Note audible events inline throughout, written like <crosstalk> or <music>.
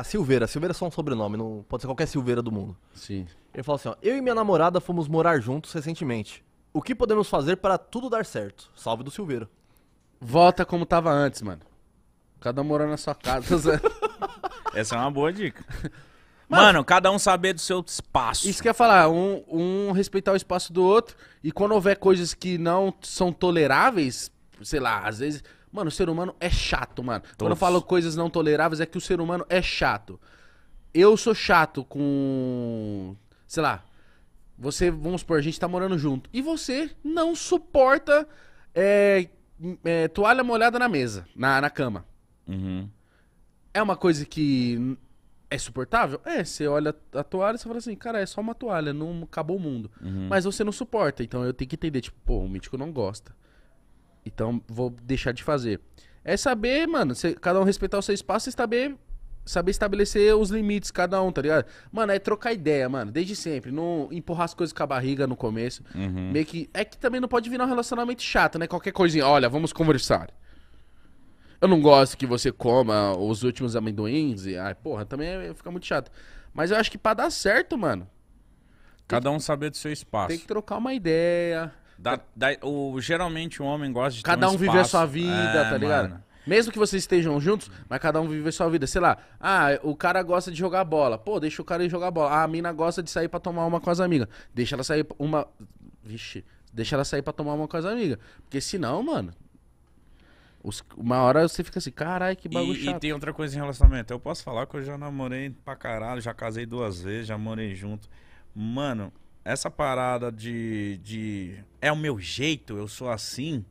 Ah, Silveira. Silveira é só um sobrenome, não pode ser qualquer Silveira do mundo. Sim. Ele falou assim: ó, eu e minha namorada fomos morar juntos recentemente. O que podemos fazer para tudo dar certo? Salve do Silveira. Volta como tava antes, mano. Cada um morando na sua casa. <laughs> Essa é uma boa dica. <laughs> Mano, cada um saber do seu espaço. Isso que eu ia falar, um, um respeitar o espaço do outro. E quando houver coisas que não são toleráveis, sei lá, às vezes Mano, o ser humano é chato, mano. Todos. Quando eu falo coisas não toleráveis, é que o ser humano é chato. Eu sou chato com. Sei lá. Você, vamos supor, a gente tá morando junto. E você não suporta é, hum, é, toalha molhada na mesa, na, na cama. Uhum. É uma coisa que é suportável? É, você olha a toalha e você fala assim, cara, é só uma toalha, não acabou o mundo. Uhum. Mas você não suporta, então eu tenho que entender, tipo, pô, o mítico não gosta. Então vou deixar de fazer. É saber, mano, cê, cada um respeitar o seu espaço e saber, saber estabelecer os limites, cada um, tá ligado? Mano, é trocar ideia, mano, desde sempre. Não empurrar as coisas com a barriga no começo. Uhum. Meio que. É que também não pode virar um relacionamento chato, né? Qualquer coisinha, olha, vamos conversar. Eu não gosto que você coma os últimos amendoins. E, ai, porra, também é, fica muito chato. Mas eu acho que pra dar certo, mano. Cada um saber do seu espaço. Tem que trocar uma ideia, da, da, o, geralmente o homem gosta de Cada um, um viver a sua vida, é, tá ligado? Mano. Mesmo que vocês estejam juntos, mas cada um vive a sua vida. Sei lá, ah, o cara gosta de jogar bola. Pô, deixa o cara ir jogar bola. Ah, a mina gosta de sair para tomar uma com as amigas. Deixa ela sair uma. Vixe, deixa ela sair para tomar uma com as amigas. Porque senão, mano. Os... Uma hora você fica assim, carai, que bagulho e, chato. E tem outra coisa em relacionamento. Eu posso falar que eu já namorei pra caralho, já casei duas vezes, já morei junto. Mano, essa parada de, de é o meu jeito, eu sou assim,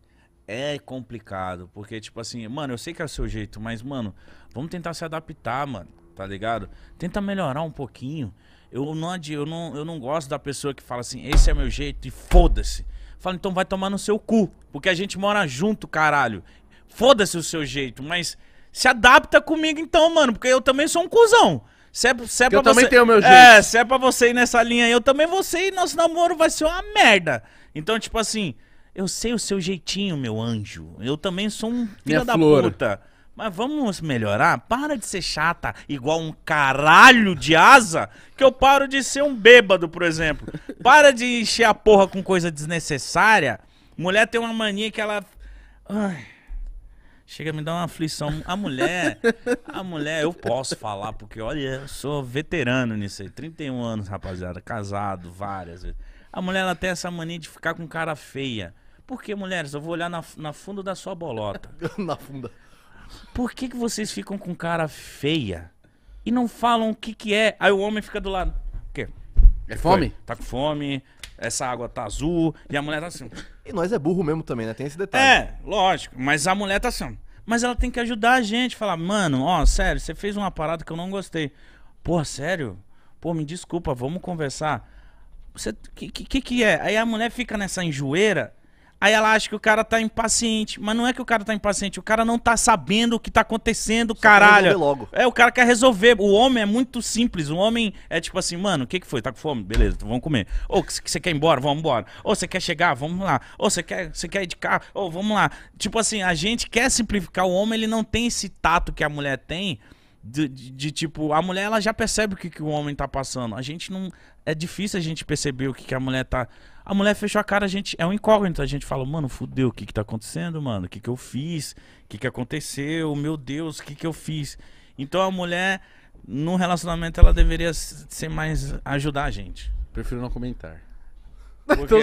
é complicado. Porque, tipo assim, mano, eu sei que é o seu jeito, mas, mano, vamos tentar se adaptar, mano, tá ligado? Tenta melhorar um pouquinho. Eu não, eu não, eu não gosto da pessoa que fala assim, esse é meu jeito e foda-se. Fala, então vai tomar no seu cu, porque a gente mora junto, caralho. Foda-se o seu jeito, mas se adapta comigo então, mano, porque eu também sou um cuzão. Se é, se é eu também você, meu é, jeito. É, se é pra você ir nessa linha aí, eu também vou ser e nosso namoro vai ser uma merda. Então, tipo assim, eu sei o seu jeitinho, meu anjo. Eu também sou um filho da flor. puta. Mas vamos melhorar? Para de ser chata, igual um caralho de asa, que eu paro de ser um bêbado, por exemplo. Para de encher a porra com coisa desnecessária. Mulher tem uma mania que ela. Ai. Chega a me dar uma aflição. A mulher, a mulher, eu posso falar, porque olha, eu sou veterano nisso aí. 31 anos, rapaziada, casado várias vezes. A mulher, ela tem essa mania de ficar com cara feia. Por que, mulheres? Eu vou olhar na, na funda da sua bolota. <laughs> na funda. Por que, que vocês ficam com cara feia e não falam o que, que é? Aí o homem fica do lado. O quê? É fome? Foi. Tá com fome, essa água tá azul, e a mulher tá assim. E nós é burro mesmo também, né? Tem esse detalhe. É, lógico, mas a mulher tá assim. Mas ela tem que ajudar a gente, falar, mano, ó, sério, você fez uma parada que eu não gostei. Pô, sério? Pô, me desculpa, vamos conversar. Você, que, que que é? Aí a mulher fica nessa enjoeira Aí ela acha que o cara tá impaciente. Mas não é que o cara tá impaciente, o cara não tá sabendo o que tá acontecendo, Só caralho. Logo. É, o cara quer resolver. O homem é muito simples. O homem é tipo assim, mano, o que que foi? Tá com fome? Beleza, então vamos comer. Ou você quer ir embora? Vamos embora. Ou você quer chegar? Vamos lá. Ou você quer, você quer ir de carro? Ou vamos lá. Tipo assim, a gente quer simplificar o homem, ele não tem esse tato que a mulher tem. De, de, de, tipo, a mulher ela já percebe o que, que o homem tá passando. A gente não. É difícil a gente perceber o que, que a mulher tá. A mulher fechou a cara, a gente. É um incógnito. A gente fala, mano, fudeu, o que, que tá acontecendo, mano? O que, que eu fiz? O que, que aconteceu? Meu Deus, o que, que eu fiz? Então a mulher, no relacionamento, ela deveria ser mais. ajudar a gente. Prefiro não comentar. <laughs> Por então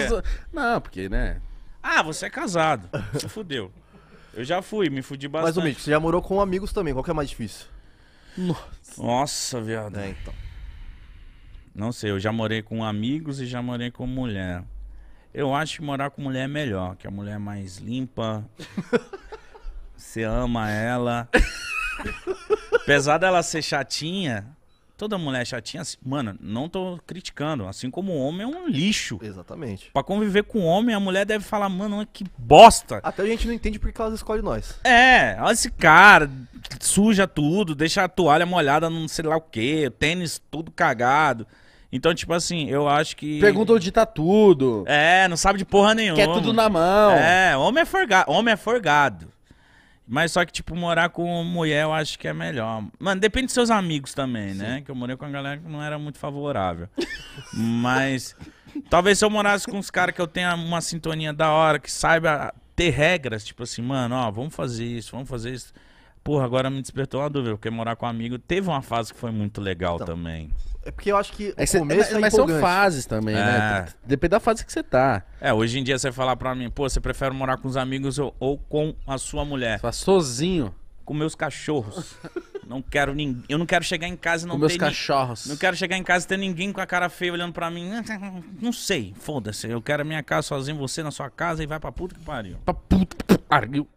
não, porque, né? Ah, você é casado. fudeu. Eu já fui, me fudi bastante. Mas, Mitch, você já morou com amigos também. Qual que é mais difícil? Nossa, Nossa viado. É, então. Não sei, eu já morei com amigos e já morei com mulher. Eu acho que morar com mulher é melhor, que a mulher é mais limpa. <laughs> Você ama ela. Apesar dela ser chatinha, Toda mulher chatinha, assim, mano, não tô criticando. Assim como o homem é um lixo. Exatamente. Pra conviver com o homem, a mulher deve falar, mano, que bosta. Até a gente não entende porque elas escolhem nós. É, olha esse cara, suja tudo, deixa a toalha molhada no sei lá o quê, tênis tudo cagado. Então, tipo assim, eu acho que. Pergunta onde tá tudo. É, não sabe de porra nenhuma. Quer tudo na mão. É, homem é forgado. Homem é forgado. Mas só que, tipo, morar com mulher eu acho que é melhor. Mano, depende dos seus amigos também, né? Sim. né? Que eu morei com a galera que não era muito favorável. <laughs> Mas talvez se eu morasse com uns caras que eu tenha uma sintonia da hora, que saiba ter regras, tipo assim, mano, ó, vamos fazer isso, vamos fazer isso. Porra, agora me despertou uma dúvida, porque morar com um amigo teve uma fase que foi muito legal então, também. É porque eu acho que é, começo mas, é tá mas são fases também, né? é. né? Depende da fase que você tá. É, hoje em dia você falar pra mim, pô, você prefere morar com os amigos ou, ou com a sua mulher? Você sozinho. Com meus cachorros. <laughs> não quero ninguém. Eu não quero chegar em casa e não com ter. meus cachorros. Não quero chegar em casa e ter ninguém com a cara feia olhando pra mim. <laughs> Não sei, foda-se. Eu quero a minha casa sozinho, você na sua casa e vai pra puta que pariu. Pra puta que pariu.